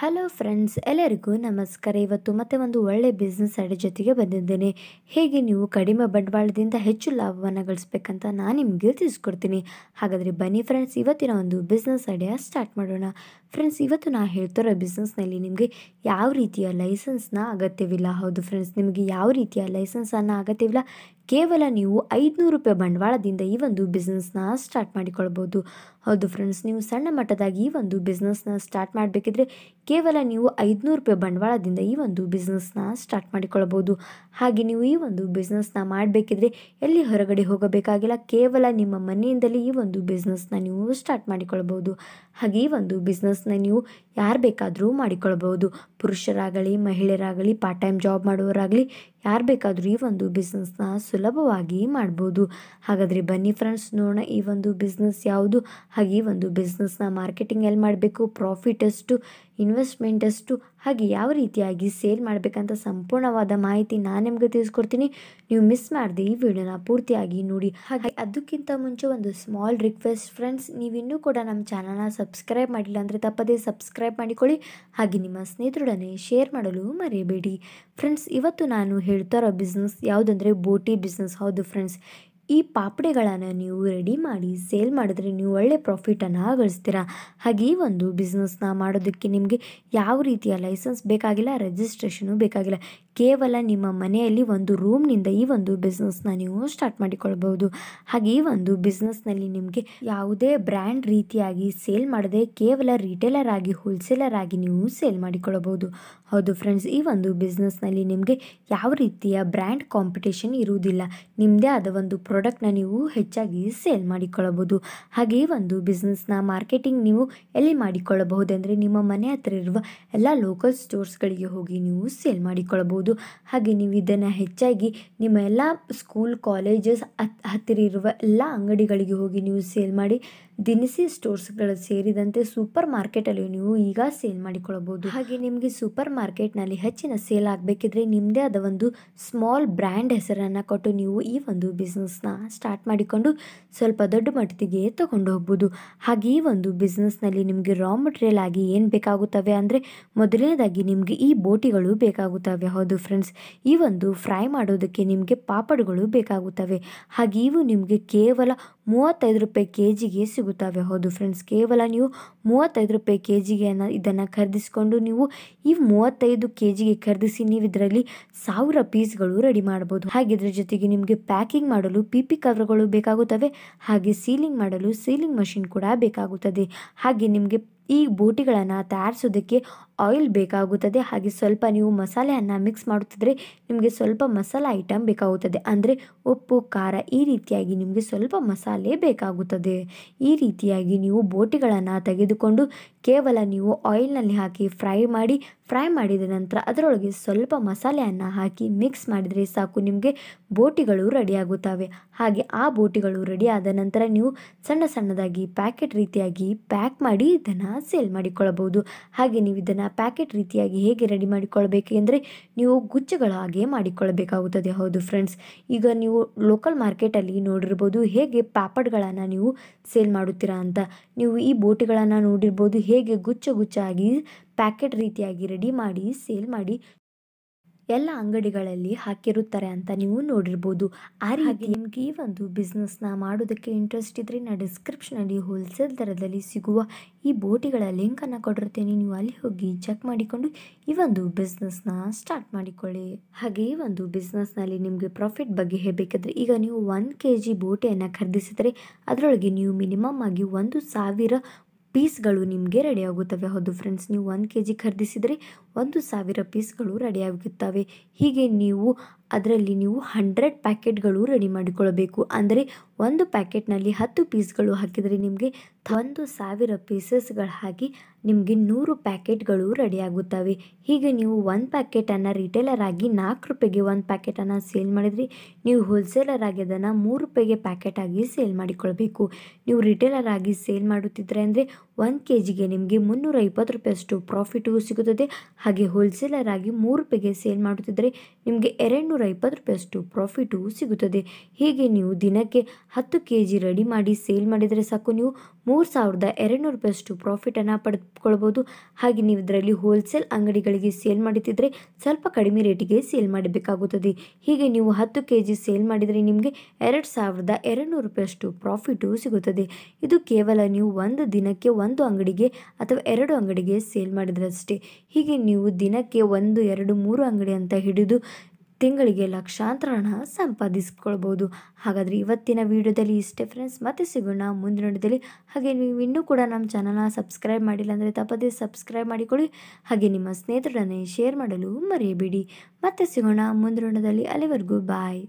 hello friends ಎಲ್ಲರಿಗೂ ನಮಸ್ಕಾರ ಇವತ್ತು ಮತ್ತೆ ಒಂದು ಒಳ್ಳೆ ಬಿಸ್ನೆಸ್ ಐಡಿಯಾ ಜೊತೆಗೆ ಬಂದಿದ್ದೇನೆ ಹೇಗೆ ನೀವು ಕಡಿಮೆ ಬಂಡವಾಳದಿಂದ ಹೆಚ್ಚು ಲಾಭವನ್ನು ಗಳಿಸ್ಬೇಕಂತ ನಾನು ನಿಮಗೆ ತಿಳಿಸ್ಕೊಡ್ತೀನಿ ಹಾಗಾದರೆ ಬನ್ನಿ ಫ್ರೆಂಡ್ಸ್ ಇವತ್ತಿನ ಒಂದು ಬಿಸ್ನೆಸ್ ಐಡಿಯಾ ಸ್ಟಾರ್ಟ್ ಮಾಡೋಣ ಫ್ರೆಂಡ್ಸ್ ಇವತ್ತು ನಾನು ಹೇಳ್ತಿರೋ ಬಿಸ್ನೆಸ್ನಲ್ಲಿ ನಿಮಗೆ ಯಾವ ರೀತಿಯ ಲೈಸೆನ್ಸ್ನ ಅಗತ್ಯವಿಲ್ಲ ಹೌದು ಫ್ರೆಂಡ್ಸ್ ನಿಮಗೆ ಯಾವ ರೀತಿಯ ಲೈಸೆನ್ಸನ್ನು ಅಗತ್ಯವಿಲ್ಲ ಕೇವಲ ನೀವು ಐದುನೂರು ರೂಪಾಯಿ ಬಂಡವಾಳದಿಂದ ಈ ಒಂದು ಬಿಸ್ನೆಸ್ನ ಸ್ಟಾರ್ಟ್ ಮಾಡಿಕೊಳ್ಬೋದು ಹೌದು ಫ್ರೆಂಡ್ಸ್ ನೀವು ಸಣ್ಣ ಮಟ್ಟದಾಗಿ ಈ ಒಂದು ಬಿಸ್ನೆಸ್ನ ಸ್ಟಾರ್ಟ್ ಮಾಡಬೇಕಿದ್ರೆ ಕೇವಲ ನೀವು ಐದುನೂರು ರೂಪಾಯಿ ಬಂಡವಾಳದಿಂದ ಈ ಒಂದು ಬಿಸ್ನೆಸ್ನ ಸ್ಟಾರ್ಟ್ ಮಾಡಿಕೊಳ್ಬೋದು ಹಾಗೆ ನೀವು ಈ ಒಂದು ಬಿಸ್ನೆಸ್ನ ಮಾಡಬೇಕಿದ್ರೆ ಎಲ್ಲಿ ಹೊರಗಡೆ ಹೋಗಬೇಕಾಗಿಲ್ಲ ಕೇವಲ ನಿಮ್ಮ ಮನೆಯಿಂದಲೇ ಈ ಒಂದು ಬಿಸ್ನೆಸ್ನ ನೀವು ಸ್ಟಾರ್ಟ್ ಮಾಡಿಕೊಳ್ಬೋದು ಹಾಗೆ ಈ ಒಂದು ಬಿಸ್ನೆಸ್ನ ನೀವು ಯಾರು ಬೇಕಾದರೂ ಮಾಡಿಕೊಳ್ಬೋದು ಪುರುಷರಾಗಲಿ ಮಹಿಳೆಯರಾಗಲಿ ಪಾರ್ಟ್ ಟೈಮ್ ಜಾಬ್ ಮಾಡುವವರಾಗಲಿ ಯಾರು ಬೇಕಾದರೂ ಈ ಒಂದು ಬಿಸ್ನೆಸ್ನ ಸುಲಭವಾಗಿ ಮಾಡ್ಬೋದು ಹಾಗಾದರೆ ಬನ್ನಿ ಫ್ರೆಂಡ್ಸ್ ನೋಡೋಣ ಈ ಒಂದು ಬಿಸ್ನೆಸ್ ಯಾವುದು ಹಾಗೆ ಈ ಒಂದು ಬಿಸ್ನೆಸ್ನ ಮಾರ್ಕೆಟಿಂಗ್ ಎಲ್ಲಿ ಮಾಡಬೇಕು ಪ್ರಾಫಿಟ್ ಎಷ್ಟು ಇನ್ವೆಸ್ಟ್ಮೆಂಟ್ ಎಷ್ಟು ಹಾಗೆ ಯಾವ ರೀತಿಯಾಗಿ ಸೇಲ್ ಮಾಡಬೇಕಂತ ಸಂಪೂರ್ಣವಾದ ಮಾಹಿತಿ ನಾನು ನಿಮಗೆ ತಿಳಿಸ್ಕೊಡ್ತೀನಿ ನೀವು ಮಿಸ್ ಮಾಡಿದೆ ಈ ವಿಡಿಯೋನ ಪೂರ್ತಿಯಾಗಿ ನೋಡಿ ಹಾಗೆ ಅದಕ್ಕಿಂತ ಮುಂಚೆ ಒಂದು ಸ್ಮಾಲ್ ರಿಕ್ವೆಸ್ಟ್ ಫ್ರೆಂಡ್ಸ್ ನೀವಿನ್ನೂ ಕೂಡ ನಮ್ಮ ಚಾನಲ್ನ ಸಬ್ಸ್ಕ್ರೈಬ್ ಮಾಡಿಲ್ಲ ಅಂದರೆ ತಪ್ಪದೇ ಸಬ್ಸ್ಕ್ರೈಬ್ ಮಾಡಿಕೊಳ್ಳಿ ಹಾಗೆ ನಿಮ್ಮ ಸ್ನೇಹಿತರೊಡನೆ ಶೇರ್ ಮಾಡಲು ಮರೆಯಬೇಡಿ ಫ್ರೆಂಡ್ಸ್ ಇವತ್ತು ನಾನು ಹೇಳ್ತಾ ಇರೋ ಬಿಸ್ನೆಸ್ ಯಾವುದಂದರೆ ಬೋಟಿ ಬಿಸ್ನೆಸ್ ಹೌದು ಫ್ರೆಂಡ್ಸ್ ಈ ಪಾಪಡೆಗಳನ್ನು ನೀವು ರೆಡಿ ಮಾಡಿ ಸೇಲ್ ಮಾಡಿದ್ರೆ ನೀವು ಒಳ್ಳೆಯ ಪ್ರಾಫಿಟನ್ನು ಗಳಿಸ್ತೀರಾ ಹಾಗೆ ಈ ಒಂದು ಬಿಸ್ನೆಸ್ನ ಮಾಡೋದಕ್ಕೆ ನಿಮಗೆ ಯಾವ ರೀತಿಯ ಲೈಸೆನ್ಸ್ ಬೇಕಾಗಿಲ್ಲ ರಿಜಿಸ್ಟ್ರೇಷನು ಬೇಕಾಗಿಲ್ಲ ಕೇವಲ ನಿಮ್ಮ ಮನೆಯಲ್ಲಿ ಒಂದು ರೂಮ್ನಿಂದ ಈ ಒಂದು ಬಿಸ್ನೆಸ್ನ ನೀವು ಸ್ಟಾರ್ಟ್ ಮಾಡಿಕೊಳ್ಳಬಹುದು ಹಾಗೆ ಈ ಒಂದು ಬಿಸ್ನೆಸ್ನಲ್ಲಿ ನಿಮಗೆ ಯಾವುದೇ ಬ್ರ್ಯಾಂಡ್ ರೀತಿಯಾಗಿ ಸೇಲ್ ಮಾಡದೆ ಕೇವಲ ರಿಟೇಲರ್ ಆಗಿ ಹೋಲ್ಸೇಲರ್ ಆಗಿ ನೀವು ಸೇಲ್ ಮಾಡಿಕೊಳ್ಳಬಹುದು ಹೌದು ಫ್ರೆಂಡ್ಸ್ ಈ ಒಂದು ಬಿಸ್ನೆಸ್ನಲ್ಲಿ ನಿಮಗೆ ಯಾವ ರೀತಿಯ ಬ್ರ್ಯಾಂಡ್ ಕಾಂಪಿಟೇಷನ್ ಇರುವುದಿಲ್ಲ ನಿಮ್ಮದೇ ಆದ ಒಂದು ಪ್ರಾಡಕ್ಟ್ನ ನೀವು ಹೆಚ್ಚಾಗಿ ಸೇಲ್ ಮಾಡಿಕೊಳ್ಳಬಹುದು ಹಾಗೆ ಈ ಒಂದು ಬಿಸ್ನೆಸ್ನ ಮಾರ್ಕೆಟಿಂಗ್ ನೀವು ಎಲ್ಲಿ ಮಾಡಿಕೊಳ್ಳಬಹುದು ಅಂದರೆ ನಿಮ್ಮ ಮನೆ ಹತ್ರ ಇರುವ ಎಲ್ಲ ಲೋಕಲ್ ಸ್ಟೋರ್ಸ್ಗಳಿಗೆ ಹೋಗಿ ನೀವು ಸೇಲ್ ಮಾಡಿಕೊಳ್ಳಬಹುದು ಹಾಗೆ ನೀವು ಇದನ್ನು ಹೆಚ್ಚಾಗಿ ನಿಮ್ಮ ಎಲ್ಲ ಸ್ಕೂಲ್ ಕಾಲೇಜಸ್ ಹತ್ತಿರ ಇರುವ ಎಲ್ಲ ಅಂಗಡಿಗಳಿಗೆ ಹೋಗಿ ನೀವು ಸೇಲ್ ಮಾಡಿ ದಿನಸಿ ಸ್ಟೋರ್ಸ್ಗಳು ಸೇರಿದಂತೆ ಸೂಪರ್ ಮಾರ್ಕೆಟಲ್ಲಿ ನೀವು ಈಗ ಸೇಲ್ ಮಾಡಿಕೊಳ್ಳಬಹುದು ಹಾಗೆ ನಿಮಗೆ ಸೂಪರ್ ಮಾರ್ಕೆಟ್ನಲ್ಲಿ ಹೆಚ್ಚಿನ ಸೇಲ್ ಆಗಬೇಕಿದ್ರೆ ನಿಮ್ಮದೇ ಆದ ಒಂದು ಸ್ಮಾಲ್ ಬ್ರ್ಯಾಂಡ್ ಹೆಸರನ್ನು ಕೊಟ್ಟು ನೀವು ಈ ಒಂದು ಬಿಸ್ನೆಸ್ನ ಸ್ಟಾರ್ಟ್ ಮಾಡಿಕೊಂಡು ಸ್ವಲ್ಪ ದೊಡ್ಡ ಮಟ್ಟಿಗೆ ತಗೊಂಡು ಹೋಗ್ಬೋದು ಹಾಗೆ ಈ ಒಂದು ಬಿಸ್ನೆಸ್ನಲ್ಲಿ ನಿಮಗೆ ರಾ ಮಟೀರಿಯಲ್ ಆಗಿ ಏನು ಬೇಕಾಗುತ್ತವೆ ಅಂದರೆ ಮೊದಲನೇದಾಗಿ ನಿಮಗೆ ಈ ಬೋಟಿಗಳು ಬೇಕಾಗುತ್ತವೆ ಹೌದು ಫ್ರೆಂಡ್ಸ್ ಈ ಒಂದು ಫ್ರೈ ಮಾಡೋದಕ್ಕೆ ನಿಮಗೆ ಪಾಪಡ್ಗಳು ಬೇಕಾಗುತ್ತವೆ ಹಾಗೆ ಇವು ನಿಮಗೆ ಕೇವಲ ಮೂವತ್ತೈದು ರೂಪಾಯಿ ಕೆ ಜಿಗೆ ಸಿಗುತ್ತವೆ ಹೌದು ಫ್ರೆಂಡ್ಸ್ ಕೇವಲ ನೀವು ಮೂವತ್ತೈದು ರೂಪಾಯಿ ಕೆ ಜಿಗೆ ಇದನ್ನು ಖರೀದಿಸಿಕೊಂಡು ನೀವು ಈ ಮೂವತ್ತೈದು ಕೆ ಜಿಗೆ ಖರೀದಿಸಿ ನೀವು ಇದರಲ್ಲಿ ಸಾವಿರ ಪೀಸ್ಗಳು ರೆಡಿ ಮಾಡಬಹುದು ಹಾಗೆ ಇದರ ಜೊತೆಗೆ ನಿಮಗೆ ಪ್ಯಾಕಿಂಗ್ ಮಾಡಲು ಪಿ ಪಿ ಕವರ್ಗಳು ಬೇಕಾಗುತ್ತವೆ ಹಾಗೆ ಸೀಲಿಂಗ್ ಮಾಡಲು ಸೀಲಿಂಗ್ ಮಷಿನ್ ಕೂಡ ಬೇಕಾಗುತ್ತದೆ ಹಾಗೆ ನಿಮಗೆ ಈ ಬೋಟಿಗಳನ್ನು ತಯಾರಿಸೋದಕ್ಕೆ ಆಯಿಲ್ ಬೇಕಾಗುತ್ತದೆ ಹಾಗೆ ಸ್ವಲ್ಪ ನೀವು ಮಸಾಲೆಯನ್ನು ಮಿಕ್ಸ್ ಮಾಡುತ್ತಿದ್ರೆ ನಿಮಗೆ ಸ್ವಲ್ಪ ಮಸಾಲೆ ಐಟಮ್ ಬೇಕಾಗುತ್ತದೆ ಅಂದರೆ ಉಪ್ಪು ಖಾರ ಈ ರೀತಿಯಾಗಿ ನಿಮಗೆ ಸ್ವಲ್ಪ ಮಸಾಲೆ ಬೇಕಾಗುತ್ತದೆ ಈ ರೀತಿಯಾಗಿ ನೀವು ಬೋಟಿಗಳನ್ನು ತೆಗೆದುಕೊಂಡು ಕೇವಲ ನೀವು ಆಯಿಲ್ನಲ್ಲಿ ಹಾಕಿ ಫ್ರೈ ಮಾಡಿ ಫ್ರೈ ಮಾಡಿದ ನಂತರ ಅದರೊಳಗೆ ಸ್ವಲ್ಪ ಮಸಾಲೆಯನ್ನು ಹಾಕಿ ಮಿಕ್ಸ್ ಮಾಡಿದರೆ ಸಾಕು ನಿಮಗೆ ಬೋಟಿಗಳು ರೆಡಿಯಾಗುತ್ತವೆ ಹಾಗೆ ಆ ಬೋಟಿಗಳು ರೆಡಿಯಾದ ನಂತರ ನೀವು ಸಣ್ಣ ಸಣ್ಣದಾಗಿ ಪ್ಯಾಕೆಟ್ ರೀತಿಯಾಗಿ ಪ್ಯಾಕ್ ಮಾಡಿ ಇದನ್ನು ಸೇಲ್ ಮಾಡಿಕೊಳ್ಳಬಹುದು ಹಾಗೆ ನೀವು ಇದನ್ನು ಪ್ಯಾಕೆಟ್ ರೀತಿಯಾಗಿ ಹೇಗೆ ರೆಡಿ ಮಾಡಿಕೊಳ್ಳಬೇಕು ಎಂದರೆ ನೀವು ಗುಚ್ಚಗಳ ಹಾಗೆ ಮಾಡಿಕೊಳ್ಳಬೇಕಾಗುತ್ತದೆ ಹೌದು ಫ್ರೆಂಡ್ಸ್ ಈಗ ನೀವು ಲೋಕಲ್ ಮಾರ್ಕೆಟಲ್ಲಿ ನೋಡಿರ್ಬೋದು ಹೇಗೆ ಪ್ಯಾಪಡ್ಗಳನ್ನು ನೀವು ಸೇಲ್ ಮಾಡುತ್ತೀರಾ ಅಂತ ನೀವು ಈ ಬೋಟಿಗಳನ್ನು ನೋಡಿರ್ಬೋದು ಹೇಗೆ ಗುಚ್ಚ ಗುಚ್ಚಾಗಿ ಪ್ಯಾಕೆಟ್ ರೀತಿಯಾಗಿ ರೆಡಿ ಮಾಡಿ ಸೇಲ್ ಮಾಡಿ ಎಲ್ಲ ಅಂಗಡಿಗಳಲ್ಲಿ ಹಾಕಿರುತ್ತಾರೆ ಅಂತ ನೀವು ನೋಡಿರ್ಬೋದು ಆ ರೀತಿ ನಿಮಗೆ ಈ ಒಂದು ಬಿಸ್ನೆಸ್ನ ಮಾಡೋದಕ್ಕೆ ಇಂಟ್ರೆಸ್ಟ್ ಇದ್ದರೆ ನಾನು ಡಿಸ್ಕ್ರಿಪ್ಷನಲ್ಲಿ ಹೋಲ್ಸೇಲ್ ದರದಲ್ಲಿ ಸಿಗುವ ಈ ಬೋಟಿಗಳ ಲಿಂಕನ್ನು ಕೊಟ್ಟಿರ್ತೀನಿ ನೀವು ಅಲ್ಲಿ ಹೋಗಿ ಚೆಕ್ ಮಾಡಿಕೊಂಡು ಈ ಒಂದು ಬಿಸ್ನೆಸ್ನ ಸ್ಟಾರ್ಟ್ ಮಾಡಿಕೊಳ್ಳಿ ಹಾಗೆ ಈ ಒಂದು ಬಿಸ್ನೆಸ್ನಲ್ಲಿ ನಿಮಗೆ ಪ್ರಾಫಿಟ್ ಬಗ್ಗೆ ಹೇಳಬೇಕಾದ್ರೆ ಈಗ ನೀವು ಒಂದು ಕೆ ಜಿ ಬೋಟಿಯನ್ನು ಖರೀದಿಸಿದರೆ ಅದರೊಳಗೆ ನೀವು ಮಿನಿಮಮ್ ಆಗಿ ಒಂದು ಸಾವಿರ ಪೀಸ್ಗಳು ನಿಮಗೆ ರೆಡಿಯಾಗುತ್ತವೆ ಹೌದು ಫ್ರೆಂಡ್ಸ್ ನೀವು ಒಂದು ಕೆ ಜಿ ಖರೀದಿಸಿದರೆ ಒಂದು ಸಾವಿರ ಪೀಸ್ಗಳು ರೆಡಿಯಾಗುತ್ತವೆ ಹೀಗೆ ನೀವು ಅದರಲ್ಲಿ ನೀವು ಹಂಡ್ರೆಡ್ ಪ್ಯಾಕೆಟ್ಗಳು ರೆಡಿ ಮಾಡಿಕೊಳ್ಳಬೇಕು ಅಂದರೆ ಒಂದು ಪ್ಯಾಕೆಟ್ನಲ್ಲಿ ಹತ್ತು ಪೀಸ್ಗಳು ಹಾಕಿದರೆ ನಿಮಗೆ ಒಂದು ಸಾವಿರ ಪೀಸಸ್ಗಳು ಹಾಕಿ ನಿಮಗೆ ನೂರು ಪ್ಯಾಕೆಟ್ಗಳು ರೆಡಿಯಾಗುತ್ತವೆ ಹೀಗೆ ನೀವು ಒಂದು ಪ್ಯಾಕೆಟನ್ನು ರಿಟೇಲರ್ ಆಗಿ ನಾಲ್ಕು ರೂಪಾಯಿಗೆ ಒಂದು ಪ್ಯಾಕೆಟನ್ನು ಸೇಲ್ ಮಾಡಿದರೆ ನೀವು ಹೋಲ್ಸೇಲರ್ ಆಗಿ ಅದನ್ನು ಮೂರು ರೂಪಾಯಿಗೆ ಪ್ಯಾಕೆಟ್ ಆಗಿ ಸೇಲ್ ಮಾಡಿಕೊಳ್ಬೇಕು ನೀವು ರಿಟೇಲರ್ ಆಗಿ ಸೇಲ್ ಮಾಡುತ್ತಿದ್ದರೆ ಅಂದರೆ ಒಂದು ಕೆ ಜಿಗೆ ನಿಮಗೆ ಮುನ್ನೂರ ಇಪ್ಪತ್ತು ರೂಪಾಯಿಯಷ್ಟು ಪ್ರಾಫಿಟು ಸಿಗುತ್ತದೆ ಹಾಗೆ ಹೋಲ್ಸೇಲರ್ ಆಗಿ ಮೂರು ರೂಪಾಯಿಗೆ ಸೇಲ್ ಮಾಡುತ್ತಿದ್ದರೆ ನಿಮಗೆ ಎರಡು ಮುನ್ನೂರ ಇಪ್ಪತ್ತು ಪ್ರಾಫಿಟು ಸಿಗುತ್ತದೆ ಹೀಗೆ ನೀವು ದಿನಕ್ಕೆ ಹತ್ತು ಕೆ ಜಿ ರೆಡಿ ಮಾಡಿ ಸೇಲ್ ಮಾಡಿದರೆ ಸಾಕು ನೀವು ಮೂರು ಸಾವಿರದ ನೂರು ರೂಪಾಯಷ್ಟು ಪ್ರಾಫಿಟನ್ನು ಪಡೆದುಕೊಳ್ಬೋದು ಹಾಗೆ ನೀವು ಇದರಲ್ಲಿ ಹೋಲ್ಸೇಲ್ ಅಂಗಡಿಗಳಿಗೆ ಸೇಲ್ ಮಾಡುತ್ತಿದ್ದರೆ ಸ್ವಲ್ಪ ಕಡಿಮೆ ರೇಟಿಗೆ ಸೇಲ್ ಮಾಡಬೇಕಾಗುತ್ತದೆ ಹೀಗೆ ನೀವು ಹತ್ತು ಕೆ ಜಿ ಸೇಲ್ ಮಾಡಿದರೆ ನಿಮಗೆ ಎರಡು ಸಾವಿರದ ನೂರು ರೂಪಾಯಷ್ಟು ಪ್ರಾಫಿಟು ಸಿಗುತ್ತದೆ ಇದು ಕೇವಲ ನೀವು ಒಂದು ದಿನಕ್ಕೆ ಒಂದು ಅಂಗಡಿಗೆ ಅಥವಾ ಎರಡು ಅಂಗಡಿಗೆ ಸೇಲ್ ಅಷ್ಟೇ ಹೀಗೆ ನೀವು ದಿನಕ್ಕೆ ಒಂದು ಎರಡು ಮೂರು ಅಂಗಡಿ ಅಂತ ಹಿಡಿದು ತಿಂಗಳಿಗೆ ಲಕ್ಷಾಂತರ ಹಣ ಸಂಪಾದಿಸ್ಕೊಳ್ಬೋದು ಹಾಗಾದರೆ ಇವತ್ತಿನ ವಿಡಿಯೋದಲ್ಲಿ ಇಷ್ಟೇ ಫ್ರೆಂಡ್ಸ್ ಮತ್ತೆ ಸಿಗೋಣ ಮುಂದಿನ ವಿಡಿಯೋದಲ್ಲಿ ಹಾಗೆ ನೀವು ಇನ್ನೂ ಕೂಡ ನಮ್ಮ ಚಾನಲ್ನ ಸಬ್ಸ್ಕ್ರೈಬ್ ಮಾಡಿಲ್ಲ ಅಂದರೆ ತಪ್ಪದೇ ಸಬ್ಸ್ಕ್ರೈಬ್ ಮಾಡಿಕೊಳ್ಳಿ ಹಾಗೆ ನಿಮ್ಮ ಸ್ನೇಹಿತರನ್ನೇ ಶೇರ್ ಮಾಡಲು ಮರೆಯಬೇಡಿ ಮತ್ತೆ ಸಿಗೋಣ ಮುಂದಿನ ಅಲ್ಲಿವರೆಗೂ ಬಾಯ್